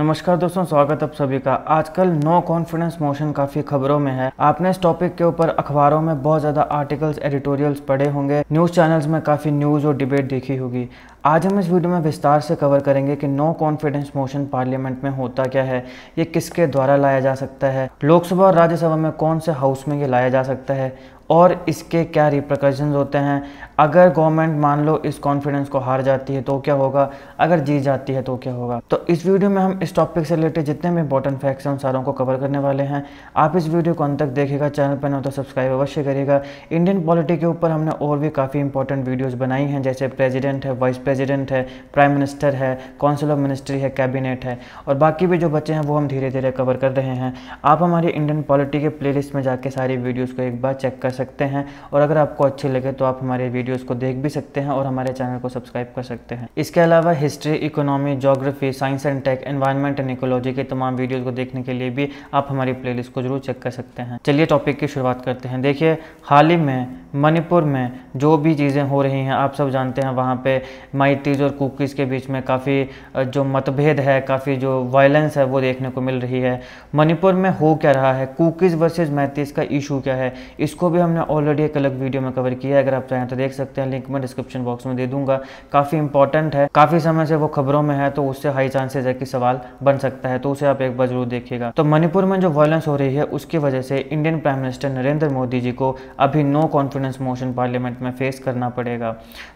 नमस्कार दोस्तों स्वागत आप सभी का आजकल नो कॉन्फिडेंस मोशन काफी खबरों में है आपने इस टॉपिक के ऊपर अखबारों में बहुत ज्यादा आर्टिकल्स एडिटोरियल्स पढ़े होंगे न्यूज चैनल्स में काफी न्यूज और डिबेट देखी होगी आज हम इस वीडियो में विस्तार से कवर करेंगे कि नो कॉन्फिडेंस मोशन पार्लियामेंट में होता क्या है ये किसके द्वारा लाया जा सकता है लोकसभा और राज्यसभा में कौन से हाउस में ये लाया जा सकता है और इसके क्या रिप्रकॉशंस होते हैं अगर गवर्नमेंट मान लो इस कॉन्फिडेंस को हार जाती है तो क्या होगा अगर जीत जाती है तो क्या होगा तो इस वीडियो में हम इस टॉपिक से रिलेटेड जितने भी इंपॉर्टेंट फैक्ट्स हैं उन सारों को कवर करने वाले हैं आप इस वीडियो को अंत तक देखेगा चैनल पर ना तो सब्सक्राइब अवश्य करेगा इंडियन पॉलिटी के ऊपर हमने और भी काफ़ी इंपॉर्टेंट वीडियोज़ बनाई हैं जैसे प्रेजिडेंट है वाइस प्रेजिडेंट है प्राइम मिनिस्टर है काउंसिल ऑफ मिनिस्ट्री है कैबिनेट है और बाकी भी जो बच्चे हैं वो हम धीरे धीरे कवर कर रहे हैं आप हमारे इंडियन पॉलिटी के प्लेलिस्ट में जाकर सारी वीडियोज़ को एक बार चेक कर सकते हैं और अगर आपको अच्छे लगे तो आप हमारे वीडियोज़ को देख भी सकते हैं और हमारे चैनल को सब्सक्राइब कर सकते हैं इसके अलावा history economy geography science and tech environment and ecology के तमाम वीडियोज़ को देखने के लिए भी आप हमारी प्ले को जरूर चेक कर सकते हैं चलिए टॉपिक की शुरुआत करते हैं देखिए हाल ही में मणिपुर में जो भी चीज़ें हो रही हैं आप सब जानते हैं वहाँ पे माइटीज और कुकीज़ के बीच में काफ़ी जो मतभेद है काफ़ी जो वायलेंस है वो देखने को मिल रही है मणिपुर में हो क्या रहा है कुकीज़ वर्सेज मैतीज़ का इशू क्या है इसको भी हम हमने ऑलरेडी एक अलग वीडियो में कवर किया है अगर आप चाहें तो देख सकते हैं लिंक मैं डिस्क्रिप्शन बॉक्स में दे दूंगा काफ़ी इंपॉर्टेंट है काफ़ी समय से वो खबरों में है तो उससे हाई चांसेस है कि सवाल बन सकता है तो उसे आप एक बार जरूर देखिएगा तो मणिपुर में जो वायलेंस हो रही है उसकी वजह से Indian prime minister Narendra Modi ji को अभी नो कॉन्फिडेंस मोशन पार्लियामेंट में फेस करना पड़ेगा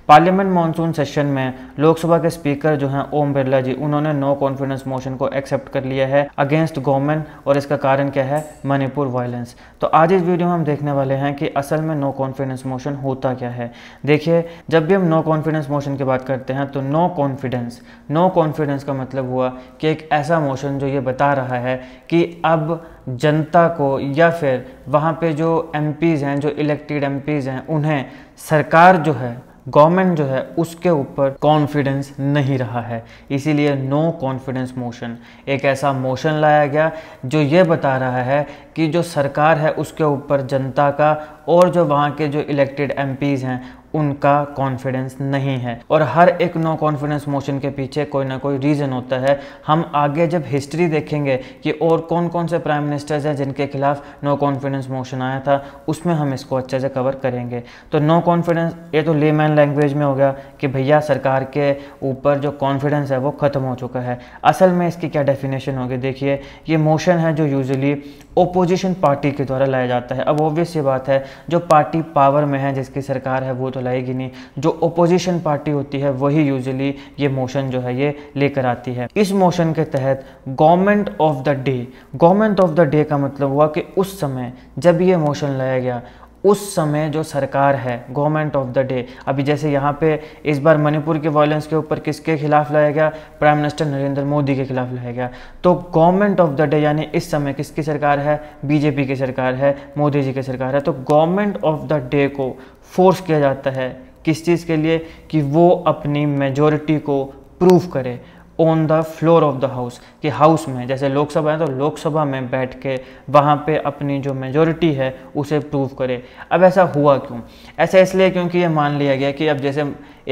पार्लियामेंट मानसून सेशन में लोकसभा के स्पीकर जो हैं ओम बिरला जी उन्होंने नो कॉन्फिडेंस मोशन को एक्सेप्ट कर लिया है अगेंस्ट गवर्नमेंट और इसका कारण क्या है मणिपुर वायलेंस तो आज इस वीडियो में हम देखने वाले हैं कि कि असल में नो कॉन्फिडेंस मोशन होता क्या है देखिए जब भी हम नो कॉन्फिडेंस मोशन की बात करते हैं तो नो कॉन्फिडेंस नो कॉन्फिडेंस का मतलब हुआ कि एक ऐसा मोशन जो ये बता रहा है कि अब जनता को या फिर वहाँ पे जो एम हैं जो इलेक्टेड एम हैं उन्हें सरकार जो है गवर्नमेंट जो है उसके ऊपर कॉन्फिडेंस नहीं रहा है इसीलिए नो कॉन्फिडेंस मोशन एक ऐसा मोशन लाया गया जो ये बता रहा है कि जो सरकार है उसके ऊपर जनता का और जो वहाँ के जो इलेक्टेड एम हैं उनका कॉन्फिडेंस नहीं है और हर एक नो कॉन्फिडेंस मोशन के पीछे कोई ना कोई रीज़न होता है हम आगे जब हिस्ट्री देखेंगे कि और कौन कौन से प्राइम मिनिस्टर्स हैं जिनके खिलाफ नो कॉन्फिडेंस मोशन आया था उसमें हम इसको अच्छे से कवर करेंगे तो नो कॉन्फिडेंस ये तो लेमैन लैंग्वेज में हो गया कि भैया सरकार के ऊपर जो कॉन्फिडेंस है वो ख़त्म हो चुका है असल में इसकी क्या डेफिनेशन होगी देखिए ये मोशन है जो यूजली ओपोजिशन पार्टी के द्वारा लाया जाता है अब ऑब्वियस ये बात है जो पार्टी पावर में है जिसकी सरकार है वो तो लाएगी नहीं जो ओपोजिशन पार्टी होती है वही यूजली ये मोशन जो है ये लेकर आती है इस मोशन के तहत government of the day government of the day का मतलब हुआ कि उस समय जब ये मोशन लाया गया उस समय जो सरकार है गवर्नमेंट ऑफ द डे अभी जैसे यहाँ पे इस बार मणिपुर के वायलेंस के ऊपर किसके खिलाफ लाया गया प्राइम मिनिस्टर नरेंद्र मोदी के खिलाफ लाया गया तो गवर्नमेंट ऑफ द डे यानी इस समय किसकी सरकार है बीजेपी की सरकार है मोदी जी की सरकार है तो गवर्नमेंट ऑफ द डे को फोर्स किया जाता है किस चीज़ के लिए कि वो अपनी मेजोरिटी को प्रूव करे on the floor of the house कि हाउस में जैसे लोकसभा है तो लोकसभा में बैठ के वहाँ पे अपनी जो मेजोरिटी है उसे प्रूव करे अब ऐसा हुआ क्यों ऐसा इसलिए क्योंकि ये मान लिया गया कि अब जैसे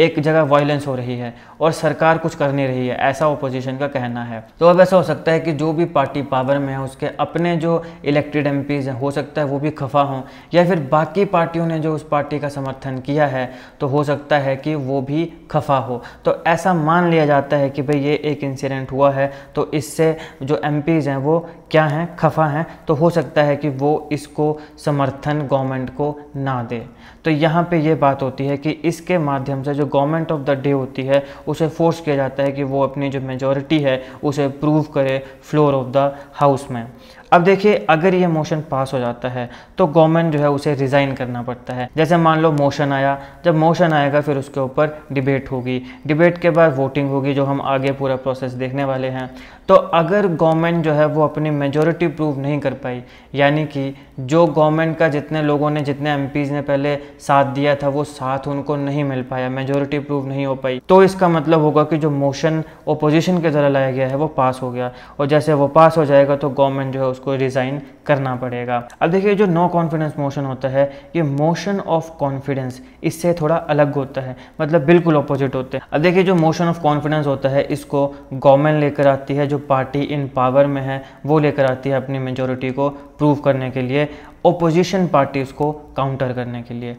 एक जगह वायलेंस हो रही है और सरकार कुछ कर नहीं रही है ऐसा ओपोजिशन का कहना है तो अब ऐसा हो सकता है कि जो भी पार्टी पावर में है उसके अपने जो इलेक्टेड एम हैं हो सकता है वो भी खफा हों या फिर बाकी पार्टियों ने जो उस पार्टी का समर्थन किया है तो हो सकता है कि वो भी खफा हो तो ऐसा मान लिया जाता है कि भाई ये एक इंसिडेंट हुआ है तो इससे जो एम हैं वो क्या हैं खफा हैं तो हो सकता है कि वो इसको समर्थन गवर्नमेंट को ना दे तो यहाँ पे ये बात होती है कि इसके माध्यम से जो गवर्नमेंट ऑफ द डे होती है उसे फोर्स किया जाता है कि वो अपनी जो मेजोरिटी है उसे प्रूव करे फ्लोर ऑफ द हाउस में अब देखिए अगर ये मोशन पास हो जाता है तो गवर्नमेंट जो है उसे रिज़ाइन करना पड़ता है जैसे मान लो मोशन आया जब मोशन आएगा फिर उसके ऊपर डिबेट होगी डिबेट के बाद वोटिंग होगी जो हम आगे पूरा प्रोसेस देखने वाले हैं तो अगर गवर्नमेंट जो है वो अपनी मेजोरिटी प्रूव नहीं कर पाई यानी कि जो गवर्नमेंट का जितने लोगों ने जितने एम ने पहले साथ दिया था वो साथ उनको नहीं मिल पाया मेजोरिटी प्रूव नहीं हो पाई तो इसका मतलब होगा कि जो मोशन ओपोजिशन के द्वारा लाया गया है वो पास हो गया और जैसे वो पास हो जाएगा तो गवर्नमेंट जो है उसको रिज़ाइन करना पड़ेगा अब देखिए जो नो कॉन्फिडेंस मोशन होता है ये मोशन ऑफ कॉन्फिडेंस इससे थोड़ा अलग होता है मतलब बिल्कुल अपोजिट होते हैं अब देखिए जो मोशन ऑफ कॉन्फिडेंस होता है इसको गवर्नमेंट लेकर आती है जो पार्टी इन पावर में है वो लेकर आती है अपनी मेजोरिटी को प्रूव करने के लिए ओपोजिशन पार्टीज़ को काउंटर करने के लिए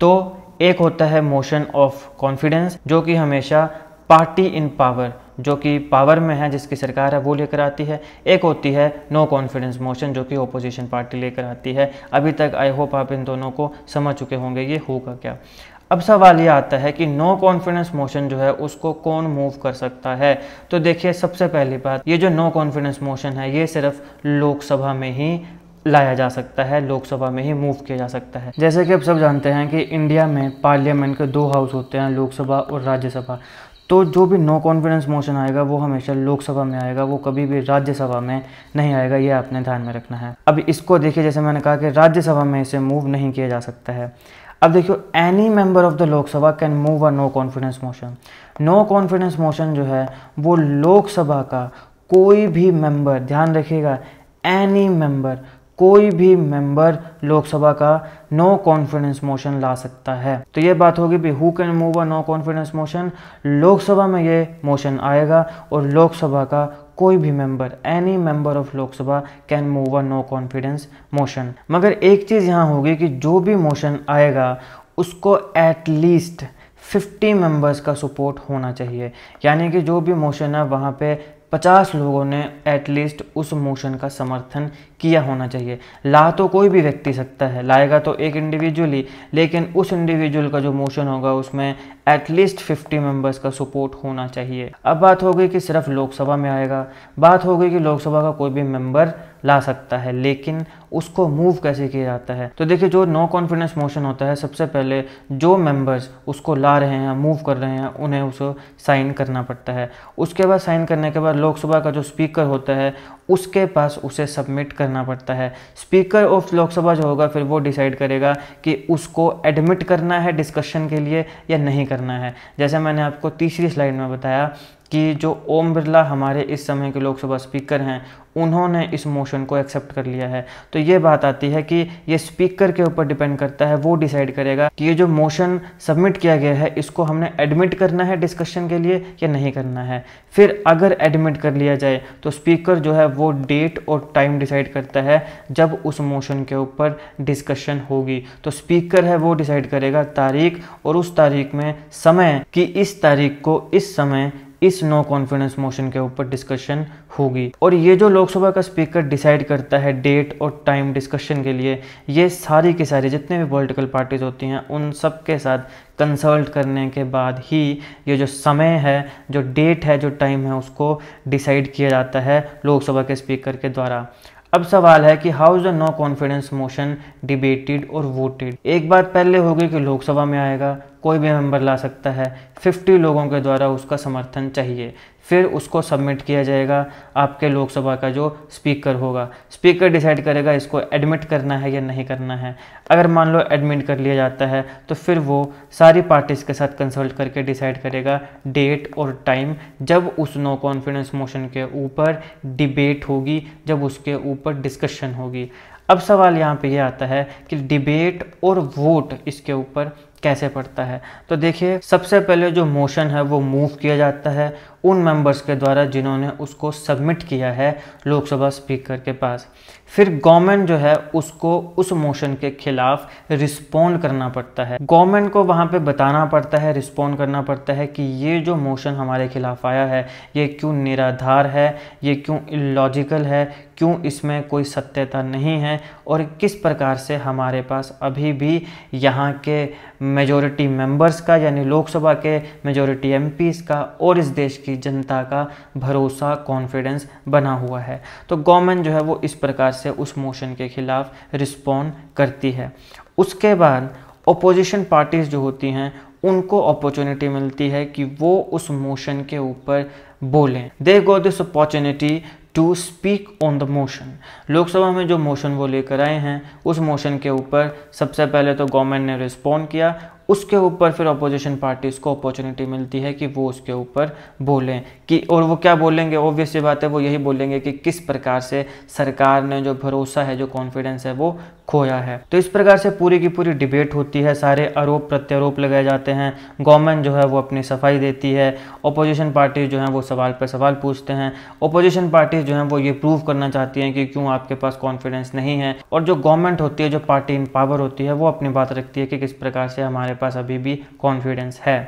तो एक होता है मोशन ऑफ कॉन्फिडेंस जो कि हमेशा पार्टी इन पावर जो कि पावर में है जिसकी सरकार है वो लेकर आती है एक होती है नो कॉन्फिडेंस मोशन जो कि ओपोजिशन पार्टी लेकर आती है अभी तक आई होप आप इन दोनों को समझ चुके होंगे ये होगा क्या अब सवाल ये आता है कि नो कॉन्फिडेंस मोशन जो है उसको कौन मूव कर सकता है तो देखिए सबसे पहली बात ये जो नो कॉन्फिडेंस मोशन है ये सिर्फ लोकसभा में ही लाया जा सकता है लोकसभा में ही मूव किया जा सकता है जैसे कि आप सब जानते हैं कि इंडिया में पार्लियामेंट के दो हाउस होते हैं लोकसभा और राज्यसभा तो जो भी नो कॉन्फिडेंस मोशन आएगा वो हमेशा लोकसभा में आएगा वो कभी भी राज्यसभा में नहीं आएगा ये आपने ध्यान में रखना है अब इसको देखिए जैसे मैंने कहा कि राज्यसभा में इसे मूव नहीं किया जा सकता है अब देखियो any member of the Lok Sabha can move a no confidence motion no confidence motion जो है वो लोकसभा का कोई भी मेंबर ध्यान रखिएगा एनी मेंबर कोई भी मेंबर लोकसभा का नो कॉन्फिडेंस मोशन ला सकता है तो ये बात होगी भी who can move a no confidence motion Lok Sabha में ये मोशन आएगा और लोकसभा का कोई भी member any member of Lok Sabha can move a no confidence motion मगर एक चीज़ यहाँ होगी कि जो भी मोशन आएगा उसको एटलीस्ट 50 मेंबर्स का सपोर्ट होना चाहिए यानी कि जो भी मोशन है वहाँ पे पचास लोगों ने एटलीस्ट उस मोशन का समर्थन किया होना चाहिए ला तो कोई भी व्यक्ति सकता है लाएगा तो एक इंडिविजुअल ही लेकिन उस इंडिविजुअल का जो मोशन होगा उसमें एटलीस्ट फिफ्टी मेंबर्स का सपोर्ट होना चाहिए अब बात हो गई कि सिर्फ लोकसभा में आएगा बात हो गई कि लोकसभा का कोई भी मेंबर ला सकता है लेकिन उसको मूव कैसे किया जाता है तो देखिए जो नो कॉन्फिडेंस मोशन होता है सबसे पहले जो मेंबर्स उसको ला रहे हैं मूव कर रहे हैं उन्हें उसको साइन करना पड़ता है उसके बाद साइन करने के बाद लोकसभा का जो स्पीकर होता है उसके पास उसे सबमिट करना पड़ता है स्पीकर ऑफ लोकसभा जो होगा फिर वो डिसाइड करेगा कि उसको एडमिट करना है डिस्कशन के लिए या नहीं करना है जैसे मैंने आपको तीसरी स्लाइड में बताया कि जो ओम बिरला हमारे इस समय के लोकसभा स्पीकर हैं उन्होंने इस मोशन को एक्सेप्ट कर लिया है तो ये बात आती है कि ये स्पीकर के ऊपर डिपेंड करता है वो डिसाइड करेगा कि ये जो मोशन सबमिट किया गया है इसको हमने एडमिट करना है डिस्कशन के लिए या नहीं करना है फिर अगर एडमिट कर लिया जाए तो स्पीकर जो है वो डेट और टाइम डिसाइड करता है जब उस मोशन के ऊपर डिस्कशन होगी तो स्पीकर है वो डिसाइड करेगा तारीख और उस तारीख में समय कि इस तारीख को इस समय इस नो कॉन्फिडेंस मोशन के ऊपर डिस्कशन होगी और ये जो लोकसभा का स्पीकर डिसाइड करता है डेट और टाइम डिस्कशन के लिए ये सारी की सारी जितने भी पॉलिटिकल पार्टीज होती हैं उन सब के साथ कंसल्ट करने के बाद ही ये जो समय है जो डेट है जो टाइम है उसको डिसाइड किया जाता है लोकसभा के स्पीकर के द्वारा अब सवाल है कि how is the no confidence motion debated और वोटेड एक बात पहले होगी कि लोकसभा में आएगा कोई भी मेंबर ला सकता है 50 लोगों के द्वारा उसका समर्थन चाहिए फिर उसको सबमिट किया जाएगा आपके लोकसभा का जो स्पीकर होगा स्पीकर डिसाइड करेगा इसको एडमिट करना है या नहीं करना है अगर मान लो एडमिट कर लिया जाता है तो फिर वो सारी पार्टीज़ के साथ कंसल्ट करके डिसाइड करेगा डेट और टाइम जब उस नो कॉन्फिडेंस मोशन के ऊपर डिबेट होगी जब उसके ऊपर डिस्कशन होगी अब सवाल यहाँ पे ये यह आता है कि डिबेट और वोट इसके ऊपर कैसे पड़ता है तो देखिए सबसे पहले जो मोशन है वो मूव किया जाता है उन मेंबर्स के द्वारा जिन्होंने उसको सबमिट किया है लोकसभा स्पीकर के पास फिर गवर्नमेंट जो है उसको उस मोशन के खिलाफ रिस्पोंड करना पड़ता है गवर्नमेंट को वहाँ पे बताना पड़ता है रिस्पोंड करना पड़ता है कि ये जो मोशन हमारे खिलाफ आया है ये क्यों निराधार है ये क्यों इलॉजिकल है क्यों इसमें कोई सत्यता नहीं है और किस प्रकार से हमारे पास अभी भी यहाँ के मेजोरिटी मेंबर्स का यानी लोकसभा के मेजोरिटी एमपीज़ का और इस देश की जनता का भरोसा कॉन्फिडेंस बना हुआ है तो गवर्नमेंट जो है वो इस प्रकार से उस मोशन के खिलाफ रिस्पॉन्ड करती है उसके बाद अपोजिशन पार्टीज़ जो होती हैं उनको अपॉर्चुनिटी मिलती है कि वो उस मोशन के ऊपर बोलें they go this opportunity to speak on the motion Lok Sabha में जो मोशन वो लेकर आए हैं उस मोशन के ऊपर सबसे पहले तो गवर्नमेंट ने रिस्पॉन्ड किया उसके ऊपर फिर अपोजिशन पार्टीज़ को अपॉर्चुनिटी मिलती है कि वो उसके ऊपर बोलें कि और वो क्या बोलेंगे ऑब्वियस ये बात है वो यही बोलेंगे कि किस प्रकार से सरकार ने जो भरोसा है जो कॉन्फिडेंस है वो खोया है तो इस प्रकार से पूरी की पूरी डिबेट होती है सारे आरोप प्रत्यारोप लगाए जाते हैं गवर्नमेंट जो है वो अपनी सफाई देती है ओपोजिशन पार्टी जो है वो सवाल पर सवाल पूछते हैं अपोजिशन पार्टी जो है वो ये प्रूव करना चाहती हैं कि क्यों आपके पास कॉन्फिडेंस नहीं है और जो गवर्नमेंट होती है जो पार्टी इन पावर होती है वो अपनी बात रखती है कि किस प्रकार से हमारे पास अभी भी कॉन्फिडेंस है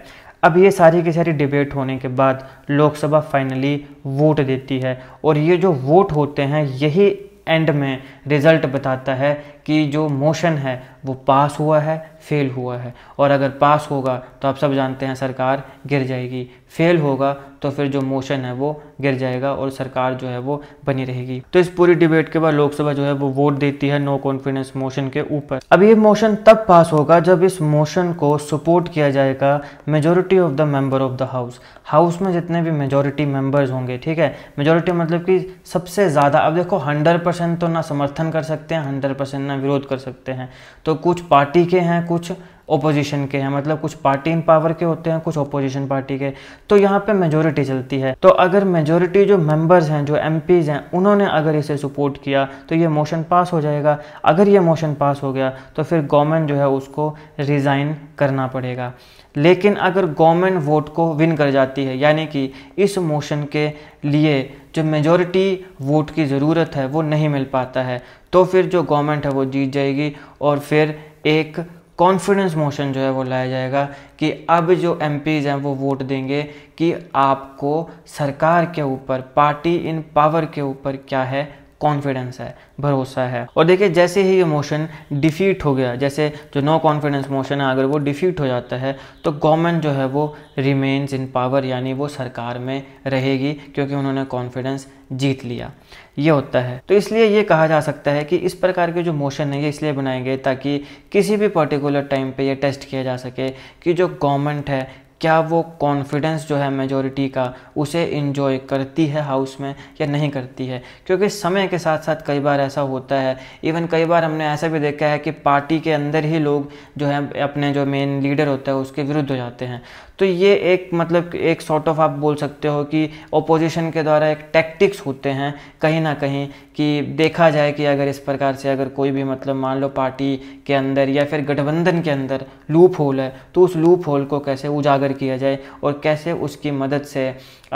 अब ये सारी की सारी डिबेट होने के बाद लोकसभा फाइनली वोट देती है और ये जो वोट होते हैं यही एंड में रिज़ल्ट बताता है कि जो मोशन है वो पास हुआ है फेल हुआ है और अगर पास होगा तो आप सब जानते हैं सरकार गिर जाएगी फेल होगा तो फिर जो मोशन है वो गिर जाएगा और सरकार जो है वो बनी रहेगी तो इस पूरी डिबेट के बाद लोकसभा जो है वो वोट देती है नो कॉन्फिडेंस मोशन के ऊपर अब ये मोशन तब पास होगा जब इस मोशन को सपोर्ट किया जाएगा majority of the member of the house house में जितने भी मेजोरिटी मेंबर्स होंगे ठीक है मेजोरिटी मतलब कि सबसे ज़्यादा अब देखो हंड्रेड परसेंट तो ना समर्थन कर सकते हैं हंड्रेड परसेंट अपना विरोध कर सकते हैं तो कुछ पार्टी के हैं कुछ ओपोजिशन के हैं मतलब कुछ पार्टी इन पावर के होते हैं कुछ ओपोजिशन पार्टी के तो यहाँ पे मेजोरिटी चलती है तो अगर मेजोरिटी जो मेंबर्स हैं जो एम हैं उन्होंने अगर इसे सपोर्ट किया तो ये मोशन पास हो जाएगा अगर ये मोशन पास हो गया तो फिर गवर्नमेंट जो है उसको रिज़ाइन करना पड़ेगा लेकिन अगर गवर्नमेंट वोट को विन कर जाती है यानी कि इस मोशन के लिए जो मेजोरिटी वोट की ज़रूरत है वो नहीं मिल पाता है तो फिर जो गवर्नमेंट है वो जीत जाएगी और फिर एक कॉन्फिडेंस मोशन जो है वो लाया जाएगा कि अब जो एम हैं वो वोट देंगे कि आपको सरकार के ऊपर पार्टी इन पावर के ऊपर क्या है कॉन्फिडेंस है भरोसा है और देखिए जैसे ही ये मोशन डिफीट हो गया जैसे जो नो कॉन्फिडेंस मोशन है अगर वो डिफीट हो जाता है तो गवर्नमेंट जो है वो रिमेन्स इन पावर यानी वो सरकार में रहेगी क्योंकि उन्होंने कॉन्फिडेंस जीत लिया ये होता है तो इसलिए ये कहा जा सकता है कि इस प्रकार के जो मोशन है ये इसलिए बनाए गए ताकि किसी भी पर्टिकुलर टाइम पे ये टेस्ट किया जा सके कि जो गवर्नमेंट है क्या वो कॉन्फिडेंस जो है मेजॉरिटी का उसे इन्जॉय करती है हाउस में या नहीं करती है क्योंकि समय के साथ साथ कई बार ऐसा होता है इवन कई बार हमने ऐसा भी देखा है कि पार्टी के अंदर ही लोग जो है अपने जो मेन लीडर होता है उसके विरुद्ध हो जाते हैं तो ये एक मतलब एक सॉर्ट ऑफ आप बोल सकते हो कि ओपोजिशन के द्वारा एक टैक्टिक्स होते हैं कहीं ना कहीं कि देखा जाए कि अगर इस प्रकार से अगर कोई भी मतलब मान लो पार्टी के अंदर या फिर गठबंधन के अंदर लूप होल है तो उस लूप होल को कैसे उजागर किया जाए और कैसे उसकी मदद से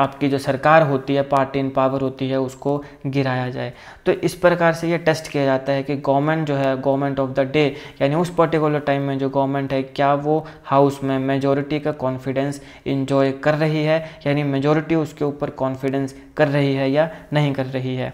आपकी जो सरकार होती है पार्टी इन पावर होती है उसको गिराया जाए तो इस प्रकार से ये टेस्ट किया जाता है कि गवर्नमेंट जो है गवर्नमेंट ऑफ द डे यानी उस पर्टिकुलर टाइम में जो गवर्नमेंट है क्या वो हाउस में मेजोरिटी का कॉन्फिडेंस इंजॉय कर रही है यानी मेजोरिटी उसके ऊपर कॉन्फिडेंस कर रही है या नहीं कर रही है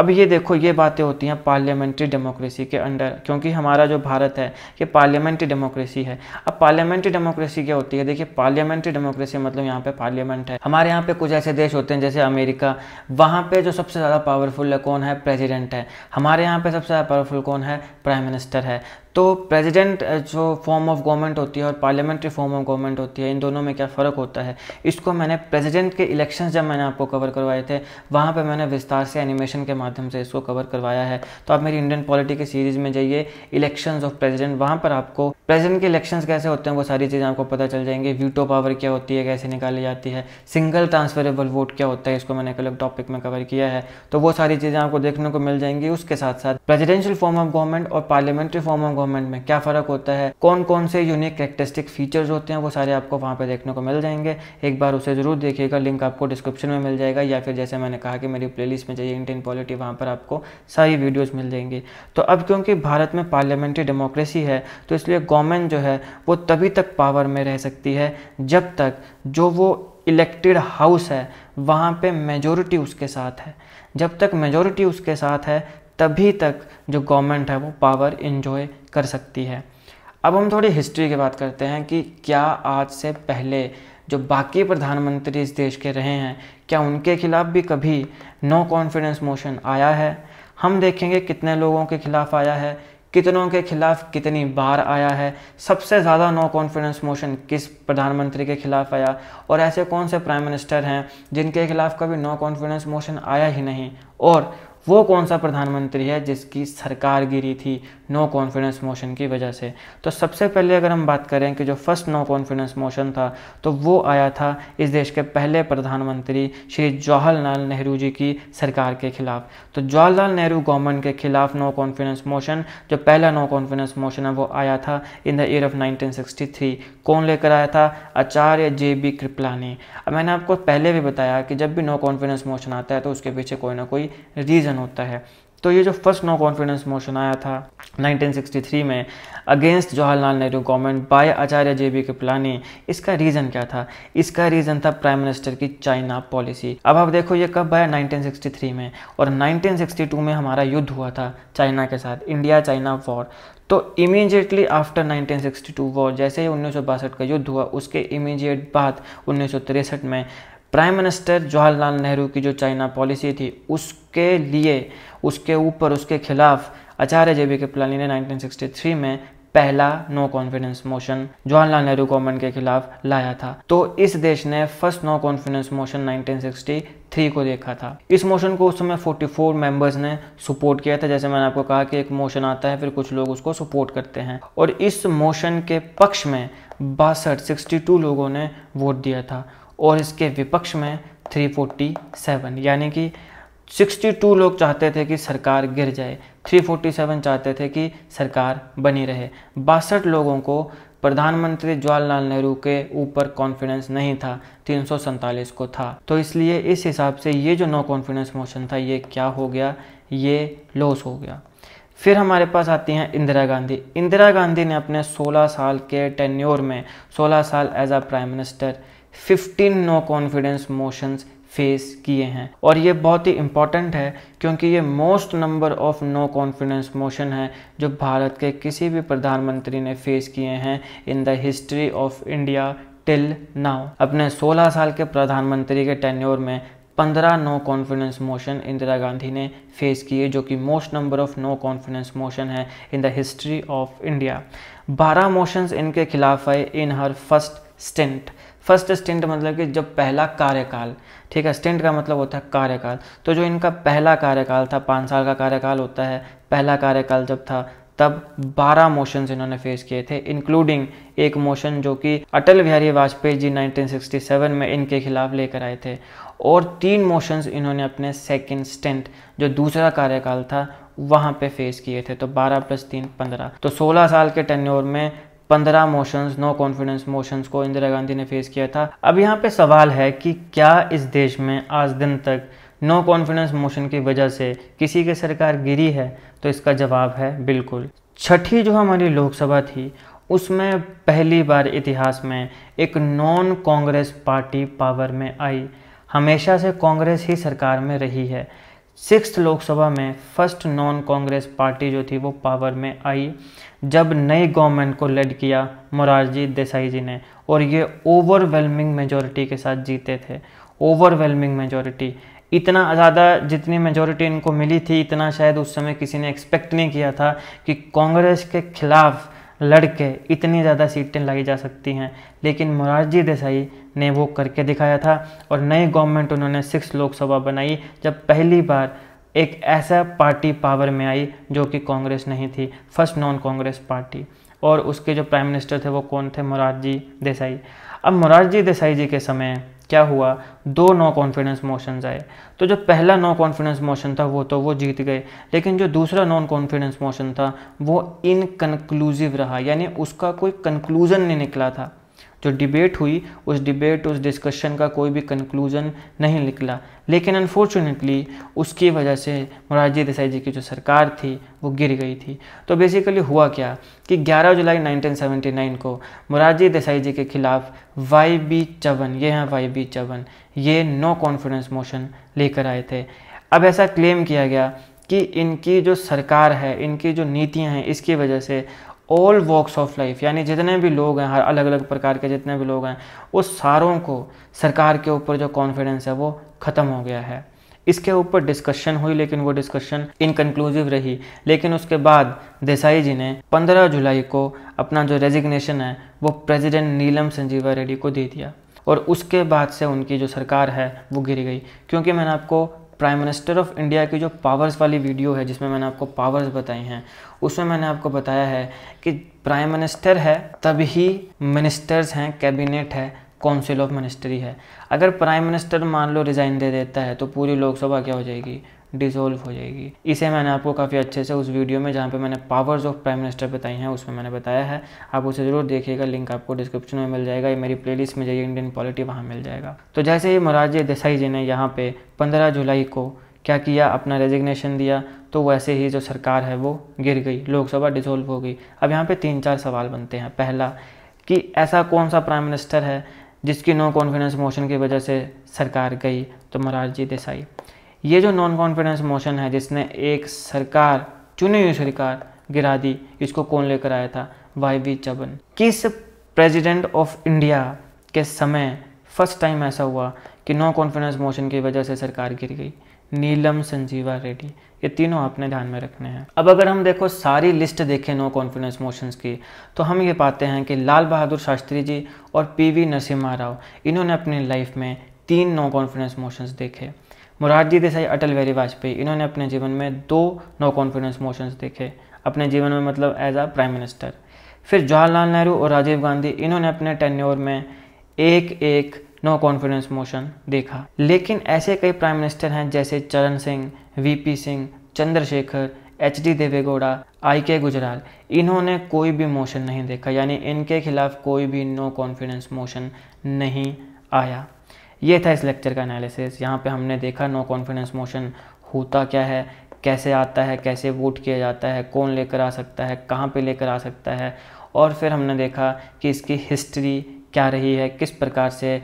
अब ये देखो ये बातें होती हैं पार्लियामेंट्री डेमोक्रेसी के अंडर क्योंकि हमारा जो भारत है ये पार्लियामेंट्री डेमोक्रेसी है अब पार्लियामेंट्री डेमोक्रेसी क्या होती है देखिए पार्लियामेंट्री डेमोक्रेसी मतलब यहाँ पे पार्लियामेंट है हमारे यहाँ पे कुछ ऐसे देश होते हैं जैसे अमेरिका वहाँ पे जो सबसे ज़्यादा पावरफुल है कौन है प्रेजिडेंट है हमारे यहाँ पे सबसे ज़्यादा पावरफुल कौन है प्राइम मिनिस्टर है तो प्रेसिडेंट जो फॉर्म ऑफ गवर्नमेंट होती है और पार्लियामेंट्री फॉर्म ऑफ गवर्नमेंट होती है इन दोनों में क्या फ़र्क होता है इसको मैंने प्रेसिडेंट के इलेक्शन जब मैंने आपको कवर करवाए थे वहाँ पर मैंने विस्तार से एनिमेशन के माध्यम से इसको कवर करवाया है तो आप मेरी इंडियन पॉलिटी की सीरीज़ में जाइए इलेक्शन ऑफ प्रेजिडेंट वहाँ पर आपको प्रेजिडेंट के इलेक्शन कैसे होते हैं वो सारी चीज़ें आपको पता चल जाएंगी व्यूटो पावर क्या होती है कैसे निकाली जाती है सिंगल ट्रांसफरेबल वोट क्या होता है इसको मैंने एक अलग टॉपिक में कवर किया है तो वो सारी चीज़ें आपको देखने को मिल जाएंगी उसके साथ साथ प्रेजिडेंशियल फॉर्म ऑफ गवर्नमेंट और पार्लियामेंट्री फॉर्म ऑफ गवर्नमेंट में क्या फ़र्क होता है कौन कौन से यूनिक करेक्टरिस्टिक फीचर्स होते हैं वो सारे आपको वहाँ पर देखने को मिल जाएंगे एक बार उसे ज़रूर देखिएगा लिंक आपको डिस्क्रिप्शन में मिल जाएगा या फिर जैसे मैंने कहा कि मेरी प्ले में जाइए इंडियन पॉलिटी वहाँ पर आपको सारी वीडियोज़ मिल जाएंगी तो अब क्योंकि भारत में पार्लियामेंट्री डेमोक्रेसी है तो इसलिए गवर्नमेंट जो है वो तभी तक पावर में रह सकती है जब तक जो वो इलेक्टेड हाउस है वहाँ पे मेजोरिटी उसके साथ है जब तक मेजोरिटी उसके साथ है तभी तक जो गवर्नमेंट है वो पावर इन्जॉय कर सकती है अब हम थोड़ी हिस्ट्री की बात करते हैं कि क्या आज से पहले जो बाकी प्रधानमंत्री इस देश के रहे हैं क्या उनके खिलाफ भी कभी नो कॉन्फिडेंस मोशन आया है हम देखेंगे कितने लोगों के खिलाफ आया है कितनों के खिलाफ कितनी बार आया है सबसे ज़्यादा नो कॉन्फिडेंस मोशन किस प्रधानमंत्री के खिलाफ आया और ऐसे कौन से प्राइम मिनिस्टर हैं जिनके खिलाफ कभी नो कॉन्फिडेंस मोशन आया ही नहीं और वो कौन सा प्रधानमंत्री है जिसकी सरकार गिरी थी नो कॉन्फिडेंस मोशन की वजह से तो सबसे पहले अगर हम बात करें कि जो फर्स्ट नो कॉन्फिडेंस मोशन था तो वो आया था इस देश के पहले प्रधानमंत्री श्री जवाहरलाल नेहरू जी की सरकार के खिलाफ तो जवाहरलाल नेहरू गवर्नमेंट के खिलाफ नो कॉन्फिडेंस मोशन जो पहला नो कॉन्फिडेंस मोशन है वो आया था in the year of nineteen कौन लेकर आया था आचार्य जे बी कृपलानी मैंने आपको पहले भी बताया कि जब भी नो कॉन्फिडेंस मोशन आता है तो उसके पीछे कोई ना कोई रीज़न रीज़न होता है तो ये जो फर्स्ट नो कॉन्फिडेंस मोशन आया था 1963 में against Jawaharlal Nehru government by Acharya J B Kripalani इसका रीज़न क्या था इसका रीज़न था प्राइम मिनिस्टर की चाइना पॉलिसी अब आप देखो ये कब आया 1963 में और 1962 में हमारा युद्ध हुआ था चाइना के साथ इंडिया चाइना वॉर तो इमीजिएटली आफ्टर 1962 वॉर जैसे ही उन्नीस का युद्ध हुआ उसके इमीजिएट बाद उन्नीस में प्राइम मिनिस्टर जवाहरलाल नेहरू की जो चाइना पॉलिसी थी उसके लिए उसके ऊपर उसके खिलाफ आचार्य जे के कृपलानी ने 1963 में पहला no confidence motion Jawaharlal Nehru government के खिलाफ लाया था तो इस देश ने फर्स्ट नो कॉन्फिडेंस मोशन 1963 को देखा था इस मोशन को उस समय 44 मेंबर्स ने सपोर्ट किया था जैसे मैंने आपको कहा कि एक मोशन आता है फिर कुछ लोग उसको सपोर्ट करते हैं और इस मोशन के पक्ष में बासठ सिक्सटी लोगों ने वोट दिया था और इसके विपक्ष में 347 यानी कि 62 लोग चाहते थे कि सरकार गिर जाए 347 चाहते थे कि सरकार बनी रहे बासठ लोगों को प्रधानमंत्री जवाहरलाल नेहरू के ऊपर कॉन्फिडेंस नहीं था तीन को था तो इसलिए इस हिसाब से ये जो नो कॉन्फिडेंस मोशन था ये क्या हो गया ये लॉस हो गया फिर हमारे पास आती हैं इंदिरा गांधी इंदिरा गांधी ने अपने 16 साल के टेन्योर में 16 साल as a prime minister 15 no confidence motions face किए हैं और ये बहुत ही इम्पॉर्टेंट है क्योंकि ये most number of no confidence motion है जो भारत के किसी भी प्रधानमंत्री ने फेस किए हैं in the history of India till now अपने 16 साल के प्रधानमंत्री के टेन्योर में 15 no confidence motion Indira Gandhi ने फेस किए जो कि most number of no confidence motion है in the history of India 12 motions इनके खिलाफ आए in her first stint first stint मतलब कि जब पहला कार्यकाल ठीक है स्टेंट का मतलब होता है कार्यकाल तो जो इनका पहला कार्यकाल था पाँच साल का कार्यकाल होता है पहला कार्यकाल जब था तब 12 मोशन इन्होंने फेस किए थे इंक्लूडिंग एक मोशन जो कि अटल बिहारी वाजपेयी जी 1967 में इनके खिलाफ लेकर आए थे और तीन मोशंस इन्होंने अपने सेकंड स्टेंट जो दूसरा कार्यकाल था वहाँ पे फेस किए थे तो 12 प्लस तीन पंद्रह तो 16 साल के टेन्योर में पंद्रह मोशंस नो कॉन्फिडेंस मोशंस को इंदिरा गांधी ने फेस किया था अब यहाँ पे सवाल है कि क्या इस देश में आज दिन तक नो कॉन्फिडेंस मोशन की वजह से किसी की सरकार गिरी है तो इसका जवाब है बिल्कुल छठी जो हमारी लोकसभा थी उसमें पहली बार इतिहास में एक नॉन कांग्रेस पार्टी पावर में आई हमेशा से कांग्रेस ही सरकार में रही है सिक्स लोकसभा में फर्स्ट नॉन कांग्रेस पार्टी जो थी वो पावर में आई जब नई गवर्नमेंट को लेड किया मोरारजी देसाई जी ने और ये ओवरवेलमिंग मेजोरिटी के साथ जीते थे ओवरवेलमिंग मेजोरिटी इतना ज़्यादा जितनी मेजोरिटी इनको मिली थी इतना शायद उस समय किसी ने एक्सपेक्ट नहीं किया था कि कांग्रेस के खिलाफ़ लड़के इतनी ज़्यादा सीटें लाई जा सकती हैं लेकिन मोरारजी देसाई ने वो करके दिखाया था और नई गवर्नमेंट उन्होंने सिक्स लोकसभा बनाई जब पहली बार एक ऐसा पार्टी पावर में आई जो कि कांग्रेस नहीं थी फर्स्ट नॉन कांग्रेस पार्टी और उसके जो प्राइम मिनिस्टर थे वो कौन थे मोरारजी देसाई अब मोरारजी देसाई जी के समय क्या हुआ दो नो कॉन्फिडेंस मोशन आए तो जो पहला नो कॉन्फिडेंस मोशन था वो तो वो जीत गए लेकिन जो दूसरा नॉन कॉन्फिडेंस मोशन था वो इनकनक्लूसिव रहा यानी उसका कोई कंक्लूज़न नहीं निकला था जो डिबेट हुई उस डिबेट उस डिस्कशन का कोई भी कंक्लूजन नहीं निकला लेकिन अनफॉर्चुनेटली उसकी वजह से मोरारजी देसाई जी की जो सरकार थी वो गिर गई थी तो बेसिकली हुआ क्या कि 11 जुलाई 1979 को मोरारजी देसाई जी के खिलाफ वाई बी चवन ये हैं वाई बी चवन ये नो कॉन्फिडेंस मोशन लेकर आए थे अब ऐसा क्लेम किया गया कि इनकी जो सरकार है इनकी जो नीतियां हैं इसकी वजह से ऑल वॉक्स ऑफ लाइफ यानी जितने भी लोग हैं हर अलग अलग प्रकार के जितने भी लोग हैं उस सारों को सरकार के ऊपर जो कॉन्फिडेंस है वो ख़त्म हो गया है इसके ऊपर डिस्कशन हुई लेकिन वो डिस्कशन इनकन्क्लूसिव रही लेकिन उसके बाद देसाई जी ने 15 जुलाई को अपना जो रेजिग्नेशन है वो प्रेसिडेंट नीलम संजीवा रेड्डी को दे दिया और उसके बाद से उनकी जो सरकार है वो गिर गई क्योंकि मैंने आपको प्राइम मिनिस्टर ऑफ इंडिया की जो पावर्स वाली वीडियो है जिसमें मैंने आपको पावर्स बताई हैं उसमें मैंने आपको बताया है कि प्राइम मिनिस्टर है तभी मिनिस्टर्स हैं कैबिनेट है काउंसिल ऑफ मिनिस्ट्री है अगर प्राइम मिनिस्टर मान लो रिज़ाइन दे देता है तो पूरी लोकसभा क्या हो जाएगी डिसोल्व हो जाएगी इसे मैंने आपको काफ़ी अच्छे से उस वीडियो में जहाँ पे मैंने पावर्स ऑफ प्राइम मिनिस्टर बताई हैं उसमें मैंने बताया है आप उसे ज़रूर देखिएगा लिंक आपको डिस्क्रिप्शन में मिल जाएगा ये मेरी प्ले में जाइए इंडियन पॉलिटी वहाँ मिल जाएगा तो जैसे ही मोरारजी देसाई जी ने यहाँ पर पंद्रह जुलाई को क्या किया अपना रेजिग्नेशन दिया तो वैसे ही जो सरकार है वो गिर गई लोकसभा डिसोल्व हो गई अब यहाँ पे तीन चार सवाल बनते हैं पहला कि ऐसा कौन सा प्राइम मिनिस्टर है जिसकी नो कॉन्फिडेंस मोशन की वजह से सरकार गई तो मोरारजी देसाई ये जो नॉन कॉन्फिडेंस मोशन है जिसने एक सरकार चुनी हुई सरकार गिरा दी इसको कौन लेकर आया था वाई वी चबन किस प्रेसिडेंट ऑफ इंडिया के समय फर्स्ट टाइम ऐसा हुआ कि नो कॉन्फिडेंस मोशन की वजह से सरकार गिर गई नीलम संजीवा रेड्डी ये तीनों आपने ध्यान में रखने हैं अब अगर हम देखो सारी लिस्ट देखें नो कॉन्फिडेंस मोशंस की तो हम ये पाते हैं कि लाल बहादुर शास्त्री जी और पीवी नरसिम्हा राव इन्होंने अपनी लाइफ में तीन नो कॉन्फिडेंस मोशंस देखे मुरारजी देसाई अटल बिहारी वाजपेयी इन्होंने अपने जीवन में दो नो कॉन्फिडेंस मोशंस देखे अपने जीवन में मतलब एज अ प्राइम मिनिस्टर फिर जवाहरलाल नेहरू और राजीव गांधी इन्होंने अपने टेन्योर में एक एक नो कॉन्फिडेंस मोशन देखा लेकिन ऐसे कई प्राइम मिनिस्टर हैं जैसे Charan Singh V P Singh Chandrashekhar H D Deve Gowda I K Gujral इन्होंने कोई भी मोशन नहीं देखा यानी इनके खिलाफ कोई भी नो कॉन्फिडेंस मोशन नहीं आया ये था इस लेक्चर का एनालिसिस यहाँ पे हमने देखा नो कॉन्फिडेंस मोशन होता क्या है कैसे आता है कैसे वोट किया जाता है कौन लेकर आ सकता है कहाँ पे लेकर आ सकता है और फिर हमने देखा कि इसकी हिस्ट्री क्या रही है किस प्रकार से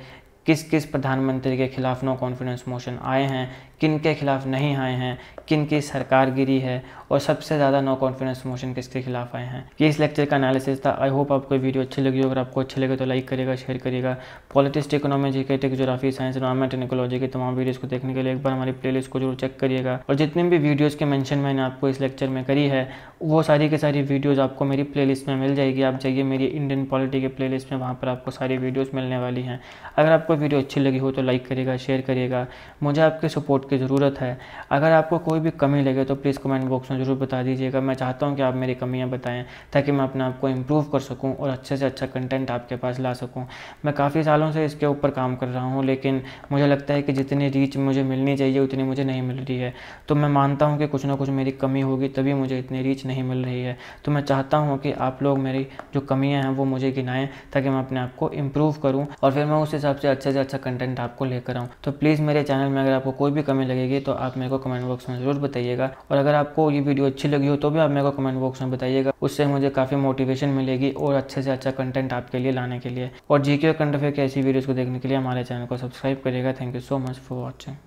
किस किस प्रधानमंत्री के खिलाफ नो कॉन्फिडेंस मोशन आए हैं किन के खिलाफ नहीं आए हैं किन की सरकार गिरी है और सबसे ज़्यादा नो कॉन्फिडेंस मोशन किसके खिलाफ आए हैं ये इस लेक्चर का एनालिसिस था आई होप आपको वीडियो अच्छी लगी हो अगर आपको अच्छी लगे तो लाइक करेगा शेयर करेगा पॉलिटिक्स इकोनॉमी के टेक्जोग्राफी साइंस एनवायरमेंट टेक्नोलॉजी की तमाम वीडियोज़ को देखने के लिए एक बार हमारी प्ले को जरूर चेक करिएगा और जितने भी वीडियोज़ के मैंशन मैंने आपको इस लेक्चर में करी है वो सारी की सारी वीडियोज़ आपको मेरी प्ले में मिल जाएगी आप जाइए मेरी इंडियन पॉलिटी के प्ले में वहाँ पर आपको सारी वीडियोज़ मिलने वाली हैं अगर आपको वीडियो अच्छी लगी हो तो लाइक करिएगा शेयर करिएगा मुझे आपके सपोर्ट सपोर्ट की ज़रूरत है अगर आपको कोई भी कमी लगे तो प्लीज़ कमेंट बॉक्स में ज़रूर बता दीजिएगा मैं चाहता हूँ कि आप मेरी कमियाँ बताएं ताकि मैं अपने आप को इम्प्रूव कर सकूँ और अच्छे से अच्छा कंटेंट आपके पास ला सकूँ मैं काफ़ी सालों से इसके ऊपर काम कर रहा हूँ लेकिन मुझे लगता है कि जितनी रीच मुझे मिलनी चाहिए उतनी मुझे नहीं मिल रही है तो मैं मानता हूँ कि कुछ ना कुछ मेरी कमी होगी तभी मुझे इतनी रीच नहीं मिल रही है तो मैं चाहता हूँ कि आप लोग मेरी जो कमियाँ हैं वो मुझे गिनाएं ताकि मैं अपने आप को इम्प्रूव करूँ और फिर मैं उस हिसाब से अच्छे से अच्छा कंटेंट आपको लेकर आऊँ तो प्लीज़ मेरे चैनल में अगर आपको कोई भी कमी कमी लगेगी तो आप मेरे को कमेंट बॉक्स में ज़रूर बताइएगा और अगर आपको ये वीडियो अच्छी लगी हो तो भी आप मेरे को कमेंट बॉक्स में बताइएगा उससे मुझे काफ़ी मोटिवेशन मिलेगी और अच्छे से अच्छा कंटेंट आपके लिए लाने के लिए और जी के की ऐसी वीडियोज़ को देखने के लिए हमारे चैनल को सब्सक्राइब करिएगा thank you so much for watching